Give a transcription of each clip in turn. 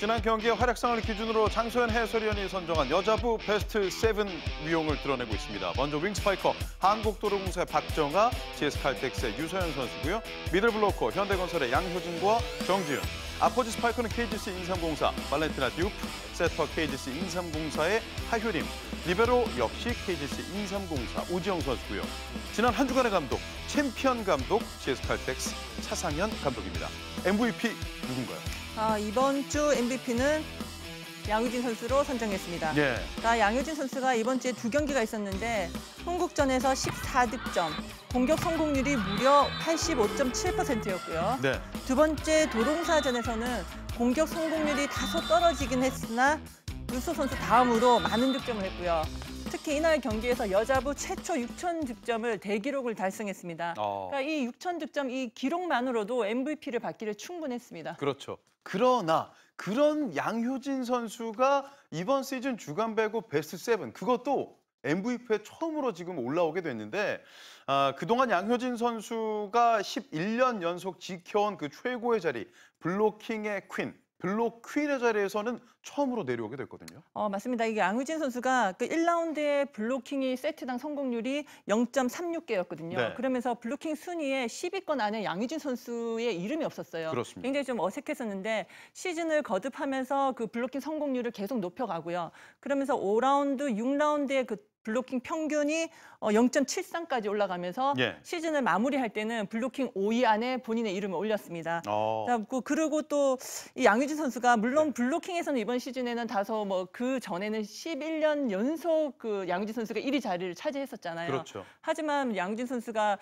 지난 경기의 활약상을 기준으로 장소연 해설위원이 선정한 여자부 베스트 세븐 위용을 드러내고 있습니다. 먼저 윙스파이커 한국도로공사의 박정아, GS칼텍스의 유서연 선수고요. 미들블로커 현대건설의 양효진과 정지윤. 아포지 스파이커는 KGC 인삼공사, 발렌티나 듀프, 세터 KGC 인삼공사의 하효림, 리베로 역시 KGC 인삼공사 우지영 선수고요. 지난 한 주간의 감독, 챔피언 감독 GS칼텍스 차상현 감독입니다. MVP 누군가요? 아, 이번 주 MVP는 양효진 선수로 선정했습니다. 예. 자, 그러니까 양효진 선수가 이번 주에 두 경기가 있었는데 한국전에서 14득점, 공격 성공률이 무려 85.7%였고요. 네. 두 번째 도롱사전에서는 공격 성공률이 다소 떨어지긴 했으나 유소 선수 다음으로 많은 득점을 했고요. 특히 이날 경기에서 여자부 최초 6천 득점을 대기록을 달성했습니다. 어. 그러니까 이 6천 득점 이 기록만으로도 MVP를 받기를 충분했습니다. 그렇죠. 그러나 그런 양효진 선수가 이번 시즌 주간 배구 베스트 세븐 그것도 MVP에 처음으로 지금 올라오게 됐는데 아, 그동안 양효진 선수가 11년 연속 지켜온 그 최고의 자리 블로킹의 퀸 블록 퀸의 자리에서는 처음으로 내려오게 됐거든요. 어, 맞습니다. 이게 양유진 선수가 그1라운드에 블로킹이 세트당 성공률이 0.36개였거든요. 네. 그러면서 블로킹 순위에 10위권 안에 양유진 선수의 이름이 없었어요. 그렇습니다. 굉장히 좀 어색했었는데 시즌을 거듭하면서 그 블로킹 성공률을 계속 높여가고요. 그러면서 5라운드, 6라운드에그 블로킹 평균이 0.73까지 어, 올라가면서 예. 시즌을 마무리할 때는 블로킹 5위 안에 본인의 이름을 올렸습니다. 어. 그, 그리고 또이 양유진 선수가 물론 네. 블로킹에서는 이번 시즌에는 다소 뭐 그 전에는 11년 연속 그 양유진 선수가 1위 자리를 차지했었잖아요. 그렇죠. 하지만 양유진 선수가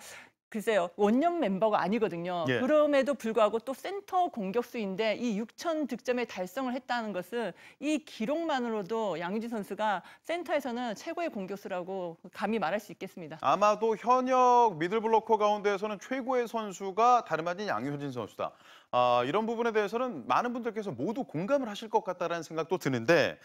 글쎄요 원년 멤버가 아니거든요. 예. 그럼에도 불구하고 또 센터 공격수인데 이 6천 득점에 달성을 했다는 것은 이 기록만으로도 양유진 선수가 센터에서는 최고의 공격수라고 감히 말할 수 있겠습니다. 아마도 현역 미들블로커 가운데에서는 최고의 선수가 다름 아닌 양효진 선수다. 아, 이런 부분에 대해서는 많은 분들께서 모두 공감을 하실 것 같다라는 생각도 드는데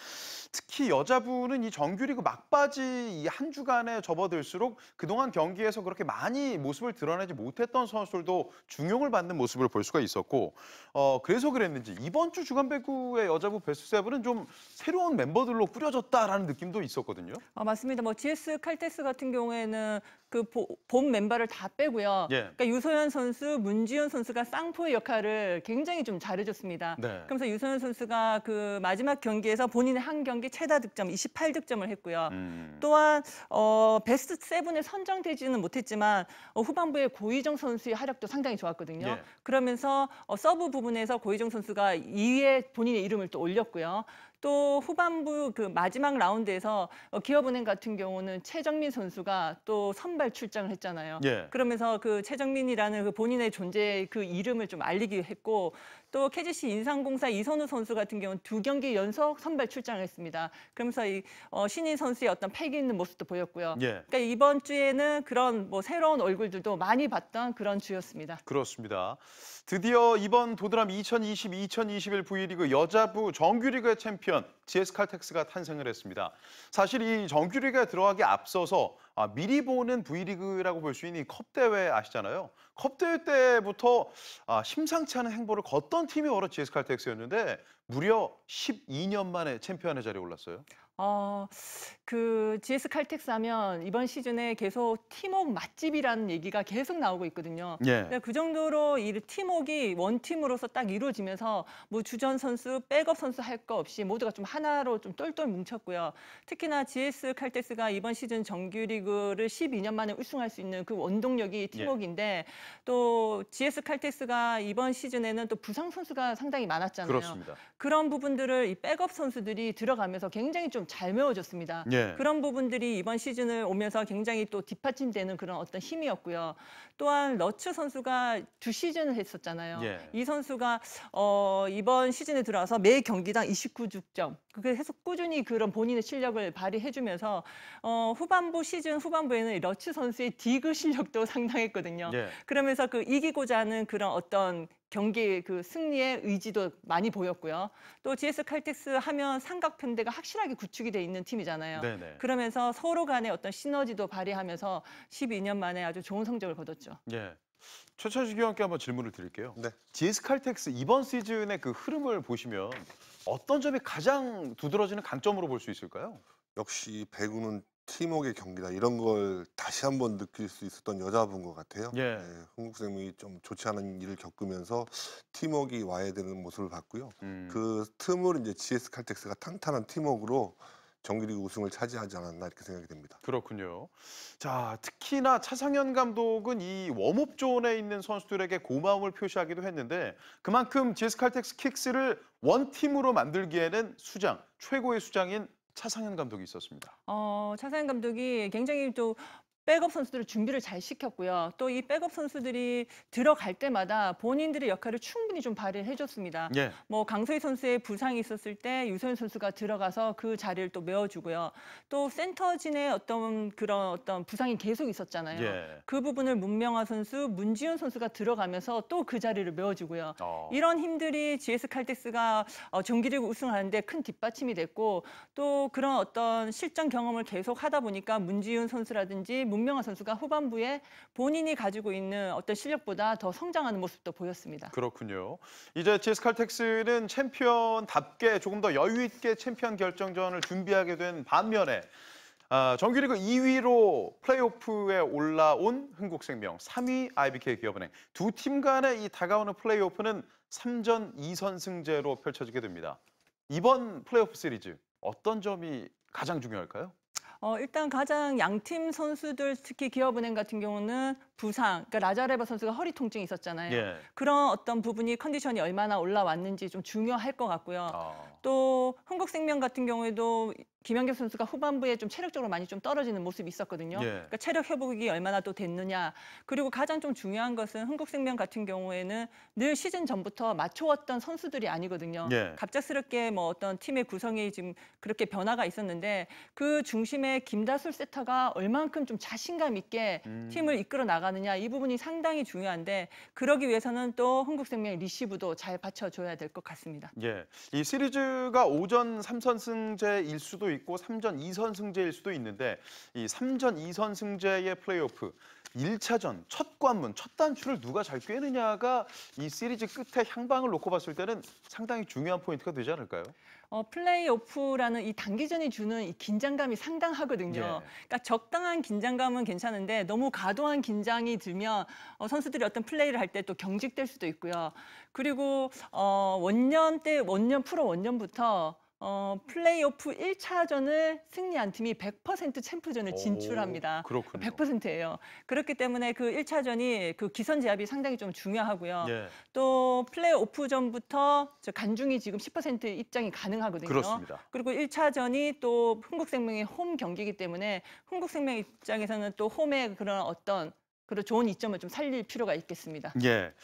특히 여자분은 이 정규리그 막바지 이 한 주간에 접어들수록 그동안 경기에서 그렇게 많이 모습을 드러내지 못했던 선수들도 중용을 받는 모습을 볼 수가 있었고 어, 그래서 그랬는지 이번 주 주간 배구의 여자부 베스트 세븐은 좀 새로운 멤버들로 꾸려졌다라는 느낌도 있었거든요. 아, 맞습니다. 뭐 GS 칼테스 같은 경우에는 그 본 멤버를 다 빼고요. 예. 그러니까 유소연 선수, 문지연 선수가 쌍포의 역할을 역할을 굉장히 좀 잘해줬습니다. 네. 그러면서 유소연 선수가 그 마지막 경기에서 본인의 한 경기 최다 득점 28득점을 했고요. 음. 또한 어, 베스트 세븐에 선정되지는 못했지만 어, 후반부에 고희정 선수의 활약도 상당히 좋았거든요. 예. 그러면서 어, 서브 부분에서 고희정 선수가 2위에 본인의 이름을 또 올렸고요. 또 후반부 그 마지막 라운드에서 어, 기업은행 같은 경우는 최정민 선수가 또 선발 출장을 했잖아요. 예. 그러면서 그 최정민이라는 그 본인의 존재 의그 이름을 좀 알리기 했고 또 KGC 인상공사 이선우 선수 같은 경우는 두 경기 연속 선발 출장했습니다. 그러면서 이 어, 신인 선수의 어떤 패기 있는 모습도 보였고요. 예. 그러니까 이번 주에는 그런 뭐 새로운 얼굴들도 많이 봤던 그런 주였습니다. 그렇습니다. 드디어 이번 도드람 2020-2021 V리그 여자부 정규리그의 챔피언 GS 칼텍스가 탄생을 했습니다. 사실 이 정규리그에 들어가기 앞서서 아, 미리 보는 V리그라고 볼 수 있는 컵 대회 아시잖아요. 컵 대회 때부터 아, 심상치 않은 행보를 걷던 팀이 바로 GS 칼텍스였는데 무려 12년 만에 챔피언의 자리에 올랐어요. 어, 그 GS 칼텍스 하면 이번 시즌에 계속 팀웍 맛집이라는 얘기가 계속 나오고 있거든요. 예. 그 정도로 이팀옥이 원팀으로서 딱 이루어지면서 뭐 주전 선수, 백업 선수 할 거 없이 모두가 좀 하나로 좀 똘똘 뭉쳤고요. 특히나 GS 칼텍스가 이번 시즌 정규리그를 12년 만에 우승할 수 있는 그 원동력이 팀옥인데 예. 또 GS 칼텍스가 이번 시즌에는 또 부상 선수가 상당히 많았잖아요. 그렇습니다. 그런 부분들을 이 백업 선수들이 들어가면서 굉장히 좀 좀잘메워졌습니다 예. 그런 부분들이 이번 시즌을 오면서 굉장히 또 뒷받침되는 그런 어떤 힘이었고요. 또한 러츠 선수가 두 시즌을 했었잖아요. 예. 이 선수가 어, 이번 시즌에 들어와서 매 경기당 29득점. 그래서 꾸준히 그런 본인의 실력을 발휘해주면서 어, 후반부 시즌 후반부에는 러츠 선수의 디그 실력도 상당했거든요. 예. 그러면서 그 이기고자 하는 그런 어떤 경기 그 승리의 의지도 많이 보였고요. 또 GS 칼텍스 하면 삼각 편대가 확실하게 구축이 돼 있는 팀이잖아요. 네네. 네. 그러면서 서로 간의 어떤 시너지도 발휘하면서 12년 만에 아주 좋은 성적을 거뒀죠. 예. 최철식 위원께 한번 질문을 드릴게요. 네. GS 칼텍스 이번 시즌의 그 흐름을 보시면 어떤 점이 가장 두드러지는 강점으로 볼 수 있을까요? 역시 배구는 팀웍의 경기다 이런 걸 다시 한 번 느낄 수 있었던 여자분 것 같아요. 예. 네, 예, 흥국생명이 좀 좋지 않은 일을 겪으면서 팀웍이 와야 되는 모습을 봤고요. 그 음. 그 틈을 이제 GS 칼텍스가 탄탄한 팀웍으로 정규리그 우승을 차지하지 않았나 이렇게 생각이 됩니다. 그렇군요. 자, 특히나 차상현 감독은 이 웜업존에 있는 선수들에게 고마움을 표시하기도 했는데 그만큼 GS 칼텍스 킥스를 원팀으로 만들기에는 수장, 최고의 수장인 차상현 감독이 있었습니다. 어, 차상현 감독이 굉장히 또 백업 선수들을 준비를 잘 시켰고요. 또 이 백업 선수들이 들어갈 때마다 본인들의 역할을 충분히 좀 발휘해 줬습니다. 예. 뭐 강소희 선수의 부상이 있었을 때 유소연 선수가 들어가서 그 자리를 또 메워주고요. 또 센터진의 어떤 그런 어떤 부상이 계속 있었잖아요. 예. 그 부분을 문명화 선수, 문지훈 선수가 들어가면서 또 그 자리를 메워주고요. 어. 이런 힘들이 GS 칼텍스가 정기리그 어, 우승하는데 큰 뒷받침이 됐고 또 그런 어떤 실전 경험을 계속 하다 보니까 문지훈 선수라든지 문명아 선수가 후반부에 본인이 가지고 있는 어떤 실력보다 더 성장하는 모습도 보였습니다. 그렇군요. 이제 GS 칼텍스는 챔피언답게 조금 더 여유 있게 챔피언 결정전을 준비하게 된 반면에 아, 정규리그 2위로 플레이오프에 올라온 흥국생명, 3위 IBK 기업은행. 두 팀 간의 이 다가오는 플레이오프는 3전 2선승제로 펼쳐지게 됩니다. 이번 플레이오프 시리즈 어떤 점이 가장 중요할까요? 어, 일단 가장 양팀 선수들 특히 기업은행 같은 경우는 부상, 그러니까 라자레바 선수가 허리 통증이 있었잖아요. 예. 그런 어떤 부분이 컨디션이 얼마나 올라왔는지 좀 중요할 것 같고요. 어. 또 흥국생명 같은 경우에도 김연경 선수가 후반부에 좀 체력적으로 많이 좀 떨어지는 모습이 있었거든요. 예. 그러니까 체력 회복이 얼마나 또 됐느냐. 그리고 가장 좀 중요한 것은 흥국생명 같은 경우에는 늘 시즌 전부터 맞춰왔던 선수들이 아니거든요. 예. 갑작스럽게 뭐 어떤 팀의 구성에 지금 그렇게 변화가 있었는데 그 중심에 김다솔 세터가 얼만큼 좀 자신감 있게 음. 팀을 이끌어 나가느냐 이 부분이 상당히 중요한데 그러기 위해서는 또 흥국생명의 리시브도 잘 받쳐줘야 될 것 같습니다. 예. 이 시리즈가 오전 3선승제일 수도 있고 3전 2선 승제일 수도 있는데 이 3전 2선 승제의 플레이오프 1차전 첫 관문, 첫 단추를 누가 잘 꿰느냐가 이 시리즈 끝에 향방을 놓고 봤을 때는 상당히 중요한 포인트가 되지 않을까요? 어, 플레이오프라는 이 단기전이 주는 이 긴장감이 상당하거든요. 예. 그러니까 적당한 긴장감은 괜찮은데 너무 과도한 긴장이 들면 어, 선수들이 어떤 플레이를 할 때 또 경직될 수도 있고요. 그리고 어, 원년 때 원년 프로 원년부터 어, 플레이오프 1차전을 승리한 팀이 100% 챔프전을 진출합니다. 오, 그렇군요. 100%예요. 그렇기 때문에 그 1차전이 그 기선 제압이 상당히 좀 중요하고요. 예. 또 플레이오프 전부터 저 간중이 지금 10% 입장이 가능하거든요. 그렇습니다. 그리고 1차전이 또 흥국생명의 홈 경기이기 때문에 흥국생명 입장에서는 또 홈의 그런 어떤 그런 좋은 이점을 좀 살릴 필요가 있겠습니다. 예.